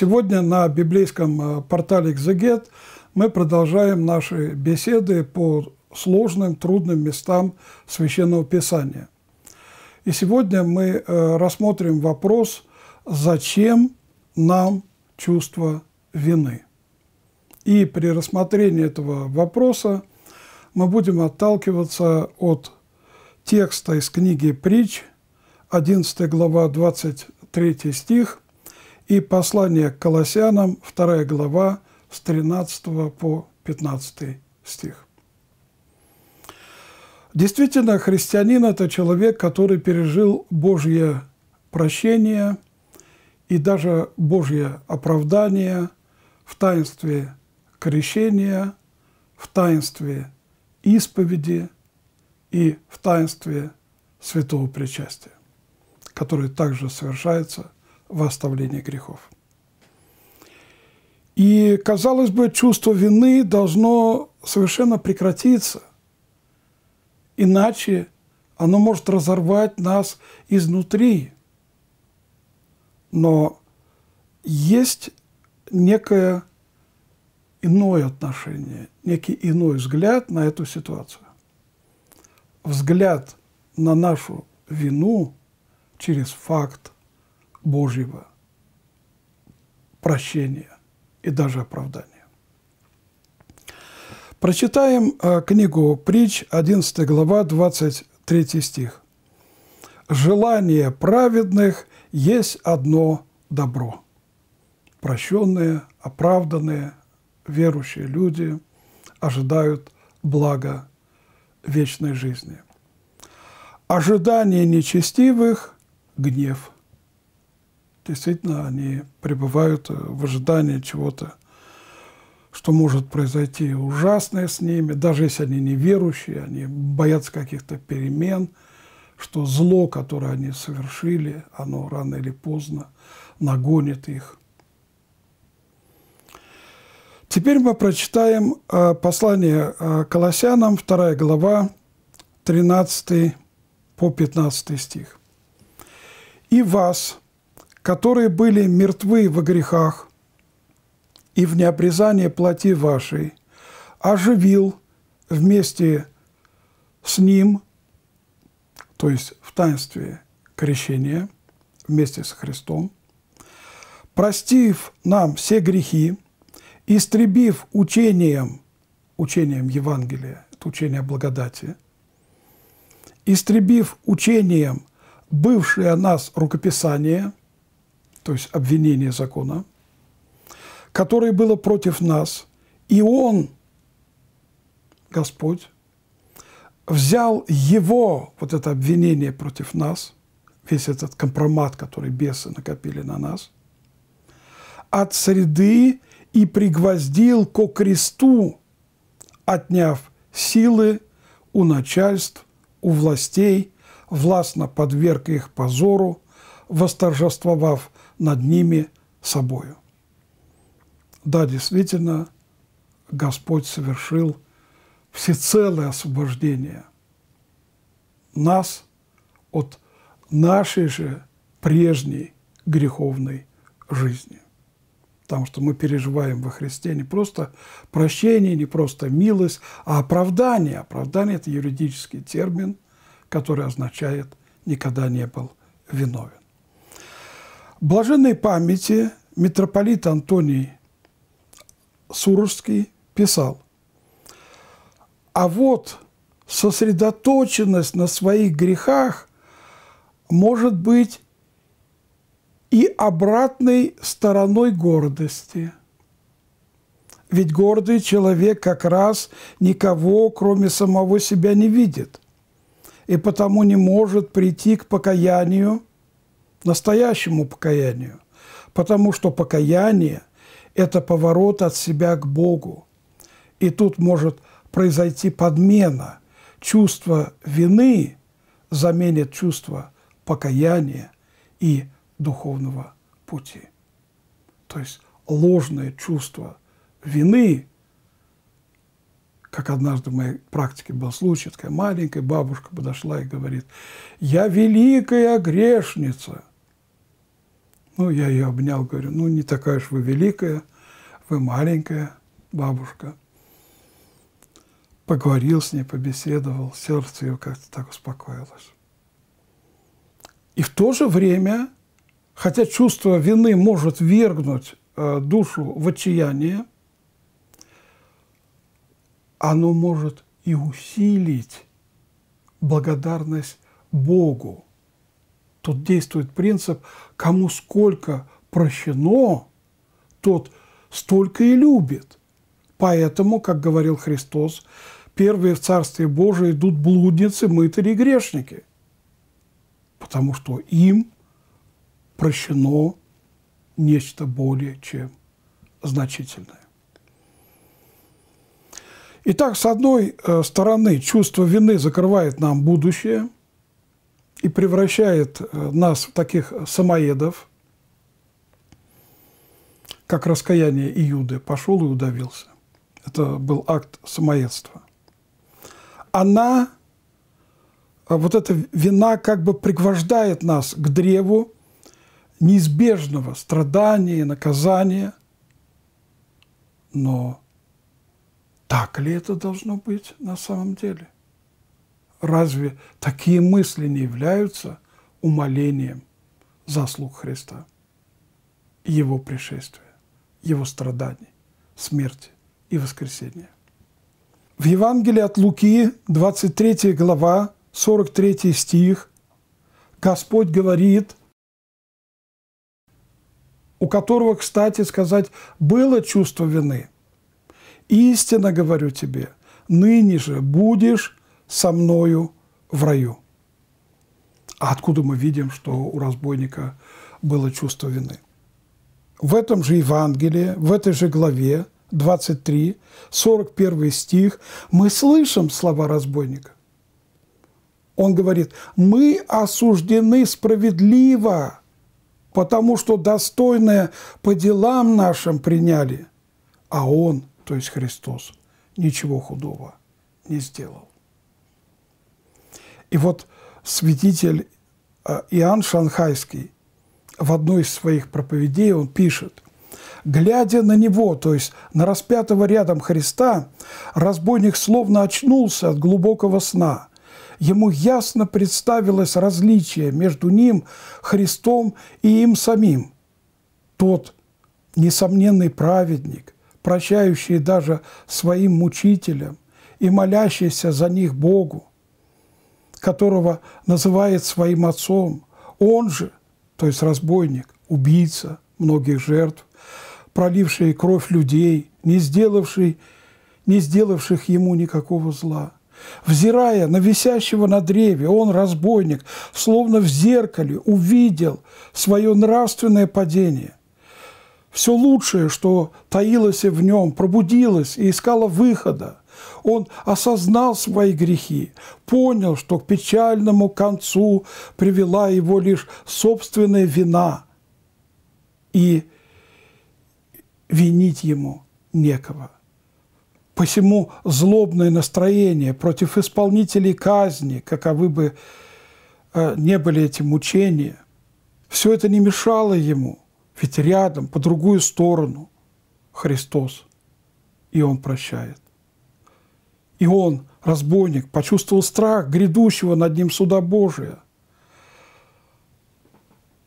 Сегодня на библейском э, портале «Экзегет» мы продолжаем наши беседы по сложным, трудным местам Священного Писания. И сегодня мы э, рассмотрим вопрос, зачем нам чувство вины. И при рассмотрении этого вопроса мы будем отталкиваться от текста из книги «Притч», 11 глава, 23 стих, и послание к Колоссянам, 2 глава, с 13 по 15 стих. Действительно, христианин – это человек, который пережил Божье прощение и даже Божье оправдание в таинстве крещения, в таинстве исповеди и в таинстве святого причастия, которое также совершается – в оставление грехов. И, казалось бы, чувство вины должно совершенно прекратиться, иначе оно может разорвать нас изнутри. Но есть некое иное отношение, некий иной взгляд на эту ситуацию. Взгляд на нашу вину через факт Божьего прощения и даже оправдания. Прочитаем э, книгу «Притч», 11 глава, 23 стих. «Желание праведных есть одно добро». Прощенные, оправданные, верующие люди ожидают блага вечной жизни. Ожидание нечестивых – гнев – Действительно, они пребывают э, в ожидании чего-то, что может произойти ужасное с ними, даже если они не верующие, они боятся каких-то перемен, что зло, которое они совершили, оно рано или поздно нагонит их. Теперь мы прочитаем э, послание э, Колоссянам, 2 глава, 13 по 15 стих. «И вас, которые были мертвы во грехах и в необрезание плоти вашей, оживил вместе с ним, то есть в таинстве крещения, вместе с Христом, простив нам все грехи, истребив учением, учением Евангелия, это учение о благодати, истребив учением бывшее нас рукописание – то есть обвинение закона, которое было против нас, и Он, Господь, взял его, вот это обвинение против нас, весь этот компромат, который бесы накопили на нас, от среды и пригвоздил ко кресту, отняв силы у начальств, у властей, властно подверг их позору, восторжествовав над ними собою. Да, действительно, Господь совершил всецелое освобождение нас от нашей же прежней греховной жизни. Потому что мы переживаем во Христе не просто прощение, не просто милость, а оправдание. Оправдание – это юридический термин, который означает «никогда не был виновен». Блаженной памяти митрополит Антоний Сурожский писал, «А вот сосредоточенность на своих грехах может быть и обратной стороной гордости. Ведь гордый человек как раз никого, кроме самого себя, не видит, и потому не может прийти к покаянию – настоящему покаянию. Потому что покаяние – это поворот от себя к Богу. И тут может произойти подмена. Чувство вины заменит чувство покаяния и духовного пути. То есть ложное чувство вины, как однажды в моей практике был случай, такая маленькая бабушка подошла и говорит, «Я великая грешница». Ну, я ее обнял, говорю, ну, не такая уж вы великая, вы маленькая бабушка. Поговорил с ней, побеседовал, сердце ее как-то так успокоилось. И в то же время, хотя чувство вины может вергнуть э, душу в отчаяние, оно может и усилить благодарность Богу тут действует принцип «кому сколько прощено, тот столько и любит». Поэтому, как говорил Христос, первые в царстве Божие идут блудницы, мытари и грешники, потому что им прощено нечто более чем значительное. Итак, с одной э, стороны, чувство вины закрывает нам будущее – и превращает э, нас в таких самоедов, как раскаяние Иуды. Пошел и удавился. Это был акт самоедства. Она, а вот эта вина как бы пригвождает нас к древу неизбежного страдания, и наказания. Но так ли это должно быть на самом деле – Разве такие мысли не являются умолением заслуг Христа, Его пришествия, Его страданий, смерти и воскресения? В Евангелии от Луки, 23 глава, 43 стих, Господь говорит, у которого, кстати сказать, было чувство вины. «Истинно говорю тебе, ныне же будешь со мною в раю. А откуда мы видим, что у разбойника было чувство вины? В этом же Евангелии, в этой же главе 23, 41 стих, мы слышим слова разбойника. Он говорит, мы осуждены справедливо, потому что достойное по делам нашим приняли, а он, то есть Христос, ничего худого не сделал. И вот святитель э, Иоанн Шанхайский в одной из своих проповедей он пишет, глядя на него, то есть на распятого рядом Христа, разбойник словно очнулся от глубокого сна. Ему ясно представилось различие между ним, Христом и им самим. Тот несомненный праведник, прощающий даже своим мучителям и молящийся за них Богу – которого называет своим отцом, он же, то есть разбойник, убийца многих жертв, проливший кровь людей, не, сделавший, не сделавших ему никакого зла. Взирая на висящего на древе, он, разбойник, словно в зеркале увидел свое нравственное падение. Все лучшее, что таилось в нем, пробудилось и искало выхода он осознал свои грехи, понял, что к печальному концу привела его лишь собственная вина, и винить ему некого. Посему злобное настроение против исполнителей казни, каковы бы э, не были эти мучения, все это не мешало ему, ведь рядом, по другую сторону, Христос, и Он прощает. И он, разбойник, почувствовал страх грядущего над ним суда Божия.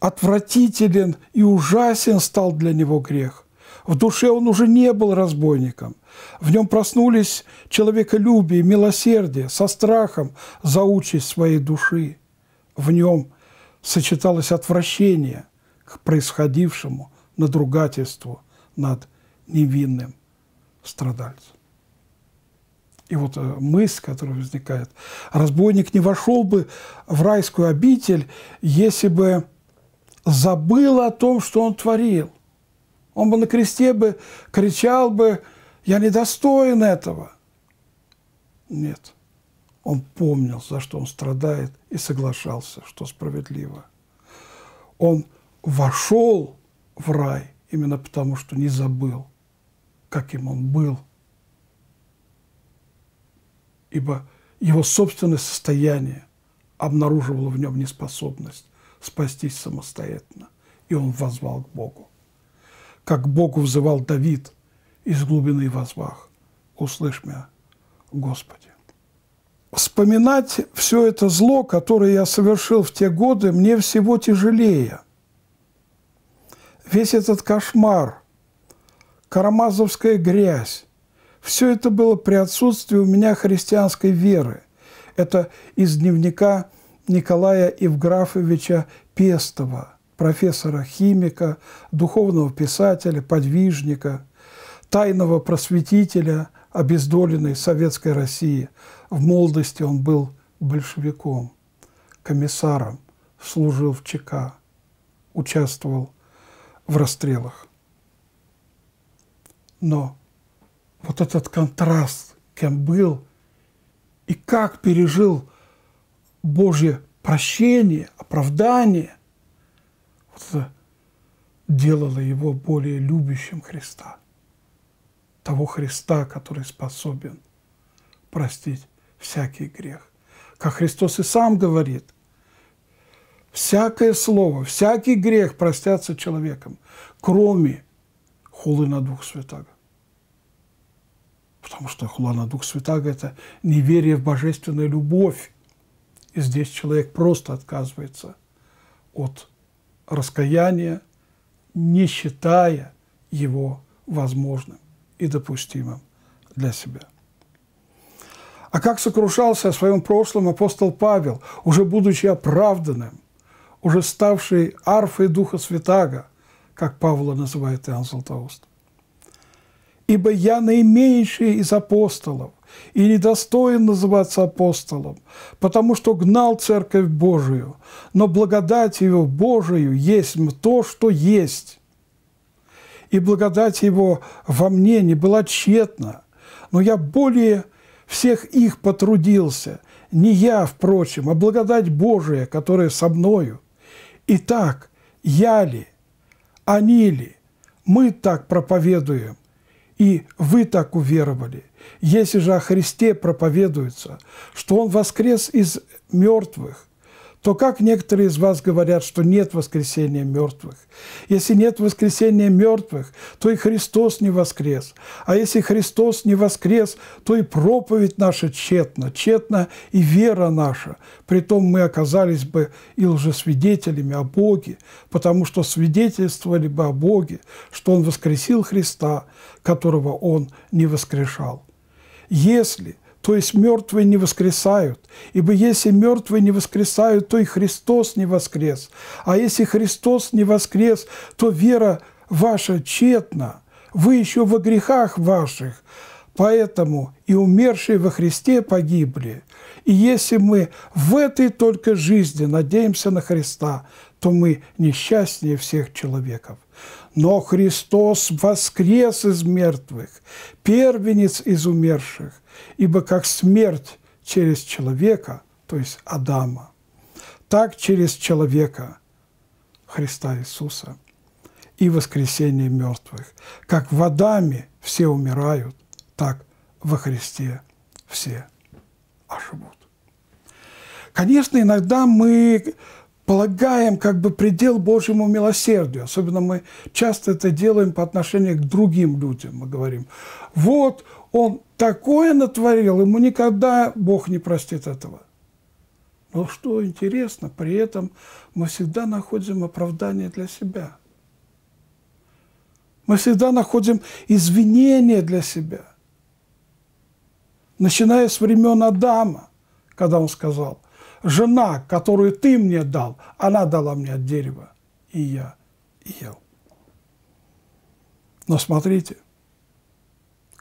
Отвратителен и ужасен стал для него грех. В душе он уже не был разбойником. В нем проснулись человеколюбие, милосердие, со страхом за участь своей души. В нем сочеталось отвращение к происходившему надругательству над невинным страдальцем. И вот э, мысль, которая возникает. Разбойник не вошел бы в райскую обитель, если бы забыл о том, что он творил. Он бы на кресте бы кричал бы, я недостоин этого. Нет. Он помнил, за что он страдает, и соглашался, что справедливо. Он вошел в рай именно потому, что не забыл, каким он был – ибо его собственное состояние обнаруживало в нем неспособность спастись самостоятельно, и он возвал к Богу. Как к Богу взывал Давид из глубины возвах, «Услышь меня, Господи». Вспоминать все это зло, которое я совершил в те годы, мне всего тяжелее. Весь этот кошмар, карамазовская грязь, все это было при отсутствии у меня христианской веры. Это из дневника Николая Евграфовича Пестова, профессора-химика, духовного писателя, подвижника, тайного просветителя обездоленной Советской России. В молодости он был большевиком, комиссаром, служил в ЧК, участвовал в расстрелах. Но вот этот контраст, кем был и как пережил Божье прощение, оправдание, вот это делало его более любящим Христа, того Христа, который способен простить всякий грех. Как Христос и сам говорит, всякое слово, всякий грех простятся человеком, кроме хулы на Дух Святаго. Потому что хула на Дух Святаго – это неверие в божественную любовь. И здесь человек просто отказывается от раскаяния, не считая его возможным и допустимым для себя. А как сокрушался о своем прошлом апостол Павел, уже будучи оправданным, уже ставший арфой Духа Святаго, как Павла называет Иоанн Златоуст ибо я наименьший из апостолов и недостоин называться апостолом, потому что гнал Церковь Божию, но благодать Его Божию есть то, что есть. И благодать Его во мне не была тщетна, но я более всех их потрудился, не я, впрочем, а благодать Божия, которая со мною. Итак, я ли, они ли, мы так проповедуем, и вы так уверовали. Если же о Христе проповедуется, что Он воскрес из мертвых, то как некоторые из вас говорят, что нет воскресения мертвых? Если нет воскресения мертвых, то и Христос не воскрес. А если Христос не воскрес, то и проповедь наша тщетна, тщетна и вера наша. Притом мы оказались бы и лжесвидетелями о Боге, потому что свидетельствовали бы о Боге, что Он воскресил Христа, которого Он не воскрешал. Если то есть мертвые не воскресают. Ибо если мертвые не воскресают, то и Христос не воскрес. А если Христос не воскрес, то вера ваша тщетна. Вы еще во грехах ваших. Поэтому и умершие во Христе погибли. И если мы в этой только жизни надеемся на Христа, то мы несчастнее всех человеков. Но Христос воскрес из мертвых, первенец из умерших, Ибо как смерть через человека, то есть Адама, так через человека Христа Иисуса и воскресение мертвых. Как в Адаме все умирают, так во Христе все оживут. Конечно, иногда мы полагаем как бы предел Божьему милосердию. Особенно мы часто это делаем по отношению к другим людям. Мы говорим, вот он такое натворил, ему никогда Бог не простит этого. Но что интересно, при этом мы всегда находим оправдание для себя. Мы всегда находим извинение для себя. Начиная с времен Адама, когда он сказал – жена, которую ты мне дал, она дала мне от дерева, и я ел. Но смотрите,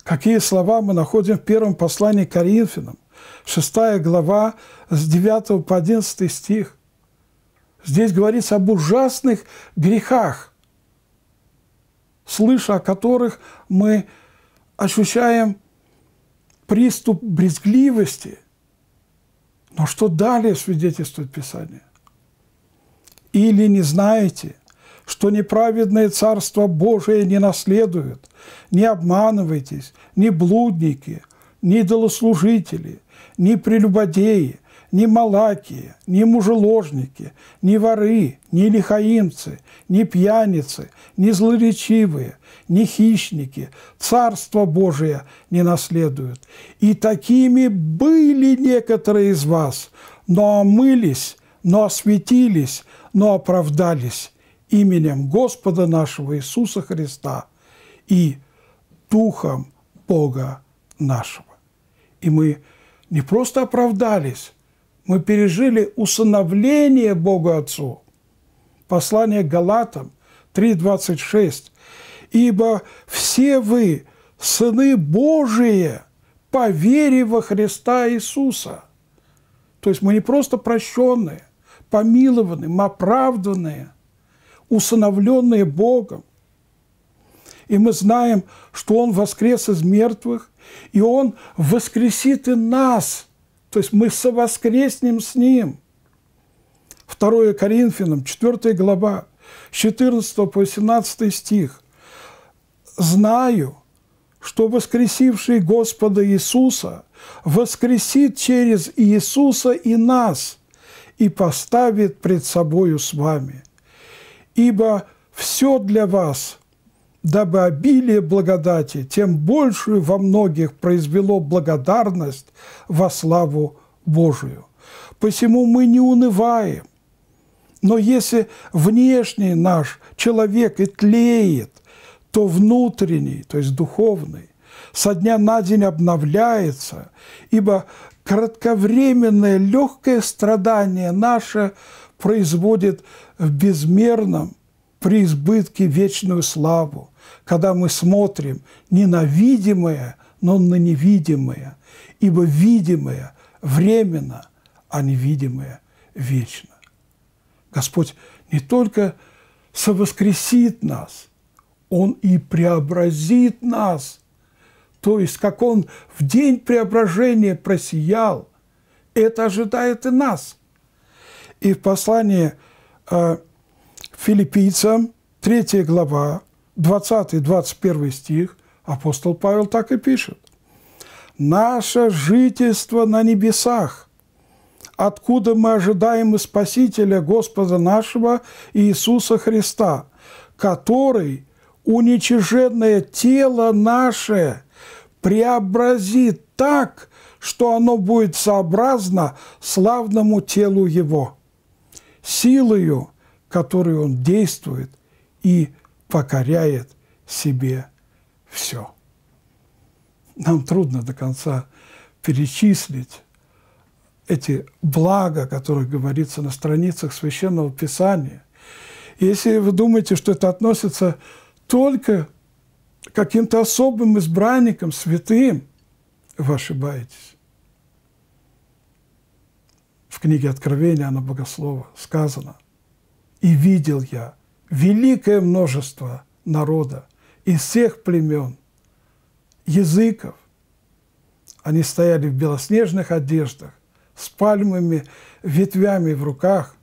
какие слова мы находим в первом послании к Коринфянам, 6 глава с 9 по 11 стих. Здесь говорится об ужасных грехах, слыша о которых мы ощущаем приступ брезгливости – но что далее свидетельствует Писание? Или не знаете, что неправедное Царство Божие не наследуют? Не обманывайтесь, ни блудники, ни долослужители, ни прелюбодеи, ни малакии, ни мужеложники, ни воры, ни лихаимцы, ни пьяницы, ни злоречивые, ни хищники Царство Божие не наследуют. И такими были некоторые из вас, но омылись, но осветились, но оправдались именем Господа нашего Иисуса Христа и Духом Бога нашего. И мы не просто оправдались, мы пережили усыновление Бога Отцу. Послание Галатам 3.26. «Ибо все вы сыны Божии по вере во Христа Иисуса». То есть мы не просто прощенные, помилованные, мы оправданные, усыновленные Богом. И мы знаем, что Он воскрес из мертвых, и Он воскресит и нас – то есть мы совоскреснем с Ним. 2 Коринфянам, 4 глава, с 14 по 17 стих. «Знаю, что воскресивший Господа Иисуса воскресит через Иисуса и нас и поставит пред собою с вами. Ибо все для вас – дабы обилие благодати тем большую во многих произвело благодарность во славу Божию. Посему мы не унываем, но если внешний наш человек и тлеет, то внутренний, то есть духовный, со дня на день обновляется, ибо кратковременное легкое страдание наше производит в безмерном при избытке вечную славу когда мы смотрим не на видимое, но на невидимое, ибо видимое временно, а невидимое вечно. Господь не только совоскресит нас, Он и преобразит нас. То есть, как Он в день преображения просиял, это ожидает и нас. И в послании э, филиппийцам, 3 глава, 20-21 стих апостол Павел так и пишет. «Наше жительство на небесах, откуда мы ожидаем и Спасителя Господа нашего Иисуса Христа, который уничиженное тело наше преобразит так, что оно будет сообразно славному телу Его, силою, которой Он действует и покоряет себе все. Нам трудно до конца перечислить эти блага, о которых говорится на страницах Священного Писания. Если вы думаете, что это относится только к каким-то особым избранникам, святым, вы ошибаетесь. В книге Откровения Анна Богослова сказано, «И видел я, великое множество народа из всех племен, языков. Они стояли в белоснежных одеждах, с пальмами, ветвями в руках.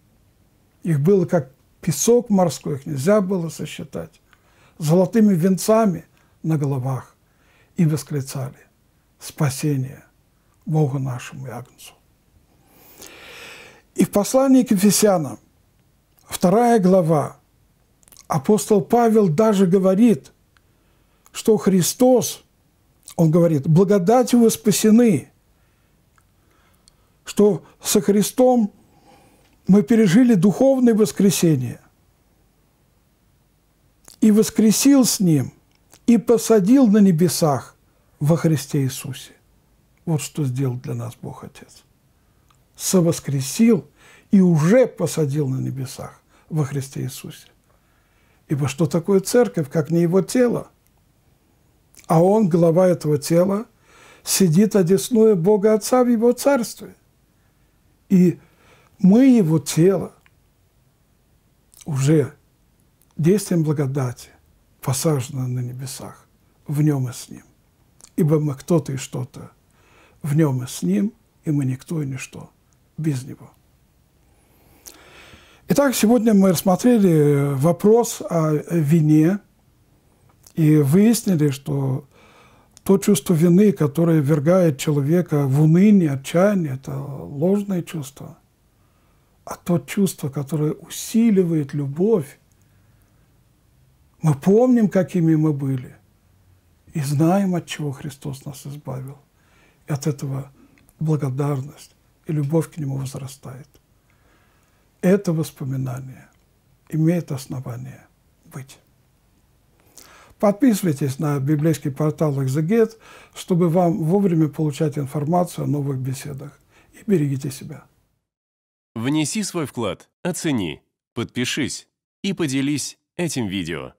Их было как песок морской, их нельзя было сосчитать. Золотыми венцами на головах. И восклицали «Спасение Богу нашему и И в послании к Ефесянам, вторая глава, Апостол Павел даже говорит, что Христос, он говорит, благодатью вы спасены, что со Христом мы пережили духовное воскресение. И воскресил с Ним, и посадил на небесах во Христе Иисусе. Вот что сделал для нас Бог Отец. Совоскресил и уже посадил на небесах во Христе Иисусе. Ибо что такое церковь, как не его тело? А он, глава этого тела, сидит одесную Бога Отца в его царстве. И мы его тело уже действием благодати посажено на небесах, в нем и с ним. Ибо мы кто-то и что-то, в нем и с ним, и мы никто и ничто без него. Итак, сегодня мы рассмотрели вопрос о вине и выяснили, что то чувство вины, которое вергает человека в уныние, отчаяние, это ложное чувство. А то чувство, которое усиливает любовь, мы помним, какими мы были, и знаем, от чего Христос нас избавил. И от этого благодарность и любовь к Нему возрастает это воспоминание имеет основание быть. Подписывайтесь на библейский портал «Экзегет», чтобы вам вовремя получать информацию о новых беседах. И берегите себя. Внеси свой вклад, оцени, подпишись и поделись этим видео.